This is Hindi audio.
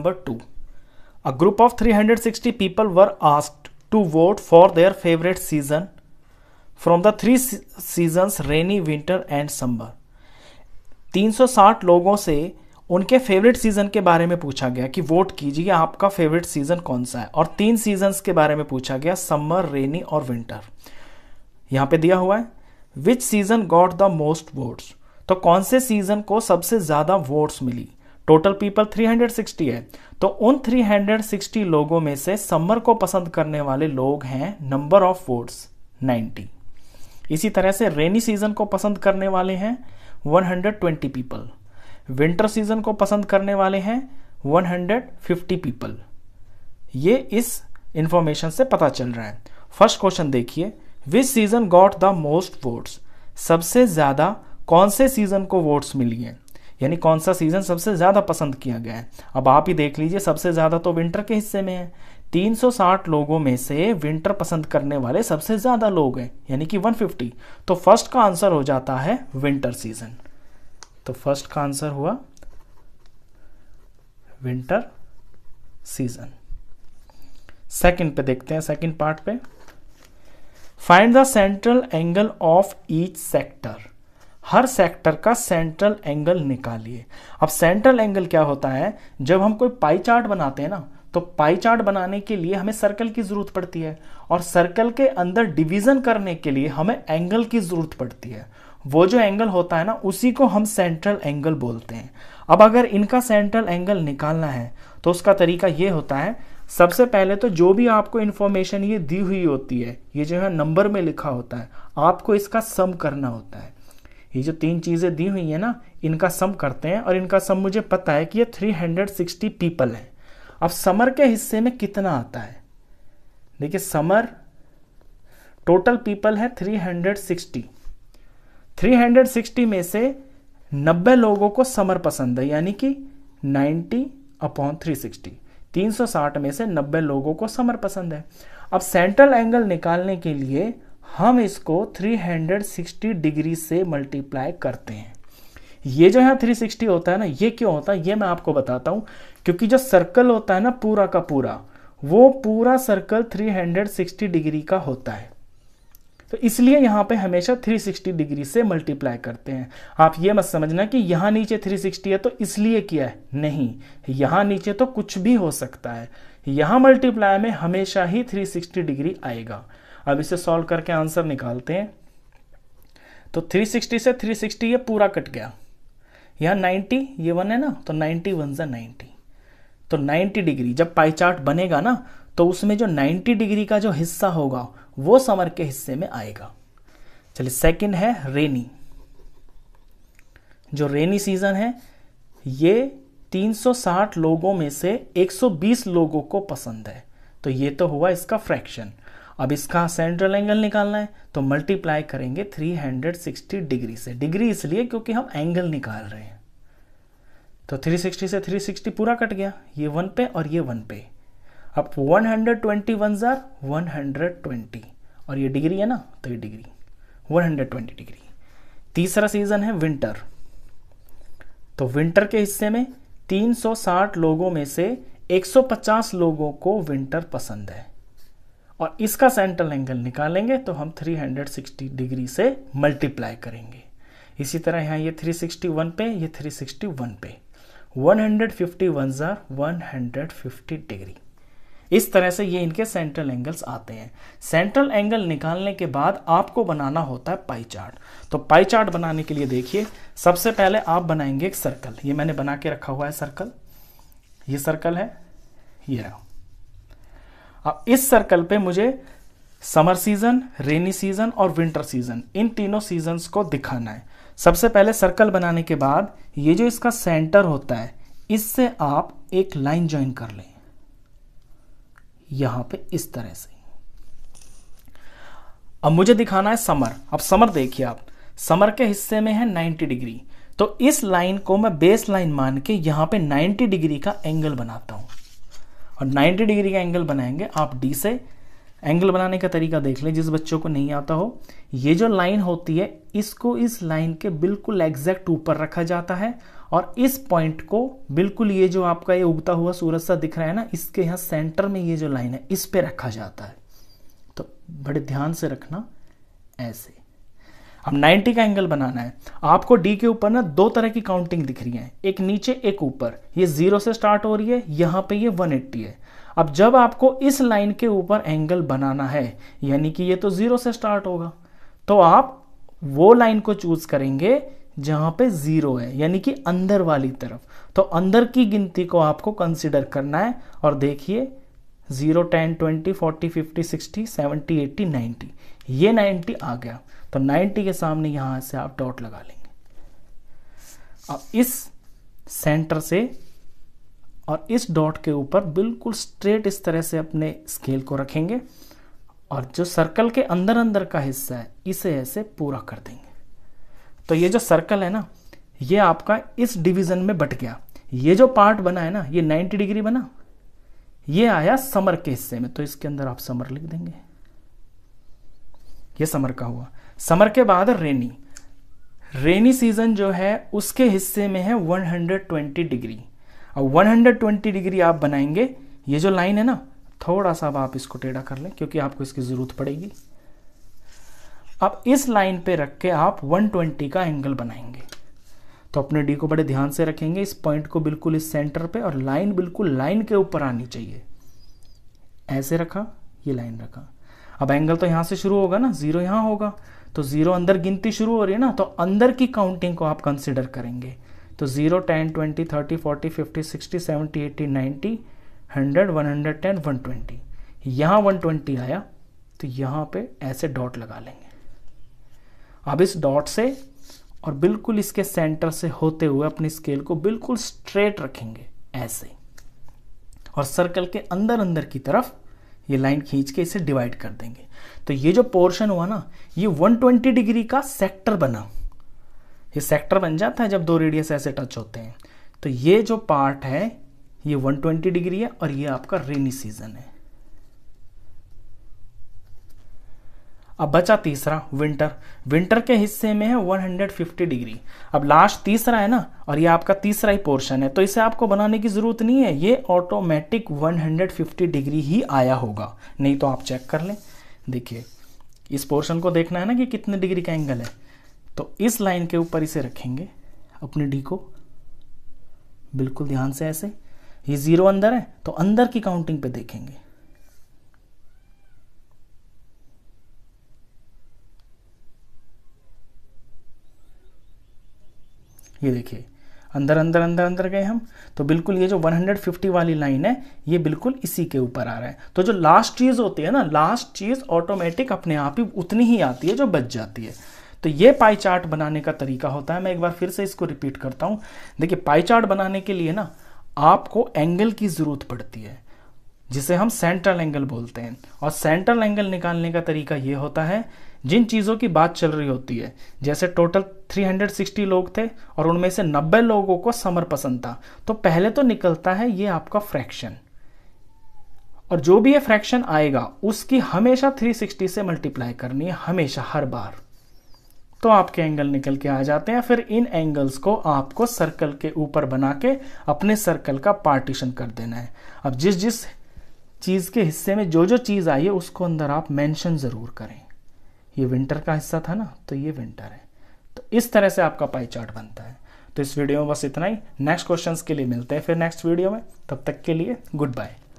number 2. A group of 360 people were asked to vote for their favorite season from the three seasons rainy, winter and summer. 360 लोगों से उनके फेवरेट सीजन के बारे में पूछा गया कि वोट कीजिए आपका फेवरेट सीजन कौन सा है और तीन सीजन्स के बारे में पूछा गया समर रेनी और विंटर यहां पे दिया हुआ है which season got the most votes तो कौन से सीजन को सबसे ज्यादा वोट्स मिली टोटल पीपल 360 है तो उन 360 लोगों में से समर को पसंद करने वाले लोग हैं नंबर ऑफ वोट्स 90 इसी तरह से रेनी सीजन को पसंद करने वाले हैं 120 पीपल विंटर सीजन को पसंद करने वाले हैं 150 पीपल ये इस इंफॉर्मेशन से पता चल रहा है फर्स्ट क्वेश्चन देखिए which season got the most votes सबसे ज़्यादा कौन से सीजन को वोट्स मिली हैं यानी कौन सा सीज़न सबसे ज़्यादा पसंद किया गया है अब आप ही देख लीजिए सबसे ज़्यादा तो विंटर के हिस्से में है 360 लोगों में से विंटर पसंद करने वाले सबसे ज़्यादा लोग हैं यानी कि 150 तो फर्स्ट का आंसर हो जाता है विंटर सीज़न तो फर्स्ट का आंसर हुआ विंटर सीज़न सेकंड पे देखते हैं सेकंड पार्ट पे find the central angle of each sector हर सेक्टर का सेंट्रल एंगल निकालिए अब सेंट्रल एंगल क्या होता है जब हम कोई पाई चार्ट बनाते हैं ना तो पाई चार्ट बनाने के लिए हमें सर्कल की जरूरत पड़ती है और सर्कल के अंदर डिवीजन करने के लिए हमें एंगल की जरूरत पड़ती है वो जो एंगल होता है ना उसी को हम सेंट्रल एंगल बोलते हैं अब अगर इनका सेंट्रल एंगल निकालना है तो उसका तरीका ये होता है सबसे पहले तो जो भी आपको इन्फॉर्मेशन ये दी हुई होती है ये जो है नंबर में लिखा होता है आपको इसका सम करना होता है ये जो तीन चीज़ें दी हुई हैं ना इनका सम करते हैं और इनका सम मुझे पता है कि ये 360 पीपल हैं अब समर के हिस्से में कितना आता है देखिए समर टोटल पीपल है 360 360 में से 90 लोगों को समर पसंद है यानी कि 90 अपॉन 360 360 में से 90 लोगों को समर पसंद है अब सेंट्रल एंगल निकालने के लिए हम इसको 360 डिग्री से मल्टीप्लाई करते हैं ये जो यहाँ 360 होता है ना ये क्यों होता है ये मैं आपको बताता हूँ क्योंकि जो सर्कल होता है ना पूरा का पूरा वो पूरा सर्कल 360 डिग्री का होता है तो इसलिए यहाँ पे हमेशा 360 डिग्री से मल्टीप्लाई करते हैं आप ये मत समझना कि यहाँ नीचे 360 है तो इसलिए किया है नहीं यहाँ नीचे तो कुछ भी हो सकता है यहाँ मल्टीप्लाई में हमेशा ही 360 डिग्री आएगा अब इसे सॉल्व करके आंसर निकालते हैं तो 360 से 360 ये पूरा कट गया यहाँ 90 ये वन है ना तो 90 वन से नाइन्टी तो 90 डिग्री जब पाई चार्ट बनेगा ना तो उसमें जो 90 डिग्री का जो हिस्सा होगा वो समर के हिस्से में आएगा चलिए सेकंड है रेनी जो रेनी सीजन है ये 360 लोगों में से 120 लोगों को पसंद है तो ये तो हुआ इसका फ्रैक्शन अब इसका सेंट्रल एंगल निकालना है तो मल्टीप्लाई करेंगे 360 डिग्री से डिग्री इसलिए क्योंकि हम एंगल निकाल रहे हैं तो 360 से 360 पूरा कट गया ये वन पे और ये वन पे अब 121 हंड्रेड ट्वेंटी वन वन और ये डिग्री है ना तो ये डिग्री 120 डिग्री तीसरा सीज़न है विंटर तो विंटर के हिस्से में 360 लोगों में से 150 लोगों को विंटर पसंद है और इसका सेंट्रल एंगल निकालेंगे तो हम 360 डिग्री से मल्टीप्लाई करेंगे इसी तरह यहाँ ये 361 पे ये 361 पे 151 हंड्रेड फिफ्टी वन ज़ार वन डिग्री इस तरह से ये इनके सेंट्रल एंगल्स आते हैं सेंट्रल एंगल निकालने के बाद आपको बनाना होता है पाई चार्ट तो पाई चार्ट बनाने के लिए देखिए सबसे पहले आप बनाएंगे एक सर्कल ये मैंने बना के रखा हुआ है सर्कल ये सर्कल है ये रहा अब इस सर्कल पे मुझे समर सीजन रेनी सीजन और विंटर सीजन इन तीनों सीजन्स को दिखाना है सबसे पहले सर्कल बनाने के बाद ये जो इसका सेंटर होता है इससे आप एक लाइन ज्वाइन कर लें यहां पे इस तरह से अब मुझे दिखाना है समर अब समर देखिए आप समर के हिस्से में है 90 डिग्री तो इस लाइन को मैं बेस लाइन मान के यहां पे 90 डिग्री का एंगल बनाता हूं और 90 डिग्री का एंगल बनाएंगे आप डी से एंगल बनाने का तरीका देख लें जिस बच्चों को नहीं आता हो ये जो लाइन होती है इसको इस लाइन के बिल्कुल एग्जैक्ट ऊपर रखा जाता है और इस पॉइंट को बिल्कुल ये जो आपका ये उगता हुआ सूरज सा दिख रहा है ना इसके यहाँ सेंटर में ये जो लाइन है इस पर रखा जाता है तो बड़े ध्यान से रखना ऐसे अब 90 का एंगल बनाना है आपको डी के ऊपर ना दो तरह की काउंटिंग दिख रही है एक नीचे एक ऊपर ये जीरो से स्टार्ट हो रही है यहाँ पे ये 180 है अब जब आपको इस लाइन के ऊपर एंगल बनाना है यानी कि ये तो जीरो से स्टार्ट होगा तो आप वो लाइन को चूज करेंगे जहाँ पे ज़ीरो है यानी कि अंदर वाली तरफ तो अंदर की गिनती को आपको कंसिडर करना है और देखिए zero ten twenty forty fifty sixty seventy eighty ninety ये नाइन्टी आ गया तो 90 के सामने यहां से आप डॉट लगा लेंगे अब इस सेंटर से और इस डॉट के ऊपर बिल्कुल स्ट्रेट इस तरह से अपने स्केल को रखेंगे और जो सर्कल के अंदर अंदर का हिस्सा है इसे ऐसे पूरा कर देंगे तो ये जो सर्कल है ना ये आपका इस डिवीज़न में बट गया ये जो पार्ट बना है ना ये 90 डिग्री बना ये आया समर के हिस्से में तो इसके अंदर आप समर लिख देंगे ये समर का हुआ समर के बाद रेनी रेनी सीजन जो है उसके हिस्से में है 120 डिग्री अब 120 डिग्री आप बनाएंगे ये जो लाइन है ना थोड़ा सा आप इसको टेढ़ा कर लें क्योंकि आपको इसकी ज़रूरत पड़ेगी अब इस लाइन पे रख के आप 120 का एंगल बनाएंगे तो अपने डी को बड़े ध्यान से रखेंगे इस पॉइंट को बिल्कुल इस सेंटर पे और लाइन बिल्कुल लाइन के ऊपर आनी चाहिए ऐसे रखा ये लाइन रखा अब एंगल तो यहां से शुरू होगा ना ज़ीरो यहां होगा तो ज़ीरो अंदर गिनती शुरू हो रही है ना तो अंदर की काउंटिंग को आप कंसिडर करेंगे तो zero ten twenty thirty forty fifty sixty seventy eighty ninety hundred one hundred ten one twenty यहाँ वन ट्वेंटी आया तो यहाँ पे ऐसे डॉट लगा लेंगे अब इस डॉट से और बिल्कुल इसके सेंटर से होते हुए अपनी स्केल को बिल्कुल स्ट्रेट रखेंगे ऐसे और सर्कल के अंदर अंदर की तरफ ये लाइन खींच के इसे डिवाइड कर देंगे तो ये जो पोर्शन हुआ ना ये 120 डिग्री का सेक्टर बना ये सेक्टर बन जाता है जब दो रेडियस ऐसे टच होते हैं तो ये जो पार्ट है ये 120 डिग्री है और ये आपका रेनी सीजन है अब बचा तीसरा विंटर विंटर के हिस्से में है 150 डिग्री अब लास्ट तीसरा है ना और ये आपका तीसरा ही पोर्शन है तो इसे आपको बनाने की ज़रूरत नहीं है ये ऑटोमेटिक 150 डिग्री ही आया होगा नहीं तो आप चेक कर लें देखिए इस पोर्शन को देखना है ना कि कितने डिग्री का एंगल है तो इस लाइन के ऊपर इसे रखेंगे अपनी डी को बिल्कुल ध्यान से ऐसे ये ज़ीरो अंदर है तो अंदर की काउंटिंग पे देखेंगे ये देखिए अंदर अंदर अंदर अंदर गए हम तो बिल्कुल ये जो 150 वाली लाइन है ये बिल्कुल इसी के ऊपर आ रहा है तो जो लास्ट चीज़ होती है ना लास्ट चीज़ ऑटोमेटिक अपने आप ही उतनी ही आती है जो बच जाती है तो ये पाई चार्ट बनाने का तरीका होता है मैं एक बार फिर से इसको रिपीट करता हूँ देखिए पाई चार्ट बनाने के लिए ना आपको एंगल की ज़रूरत पड़ती है जिसे हम सेंट्रल एंगल बोलते हैं और सेंट्रल एंगल निकालने का तरीका ये होता है जिन चीज़ों की बात चल रही होती है जैसे टोटल 360 लोग थे और उनमें से 90 लोगों को समर पसंद था तो पहले तो निकलता है ये आपका फ्रैक्शन और जो भी ये फ्रैक्शन आएगा उसकी हमेशा 360 से मल्टीप्लाई करनी है हमेशा हर बार तो आपके एंगल निकल के आ जाते हैं फिर इन एंगल्स को आपको सर्कल के ऊपर बना के अपने सर्कल का पार्टीशन कर देना है अब जिस जिस चीज़ के हिस्से में जो जो चीज़ आई है उसको अंदर आप मेंशन ज़रूर करें ये विंटर का हिस्सा था ना तो ये विंटर है तो इस तरह से आपका पाई चार्ट बनता है तो इस वीडियो में बस इतना ही नेक्स्ट क्वेश्चंस के लिए मिलते हैं फिर नेक्स्ट वीडियो में तब तक के लिए गुड बाय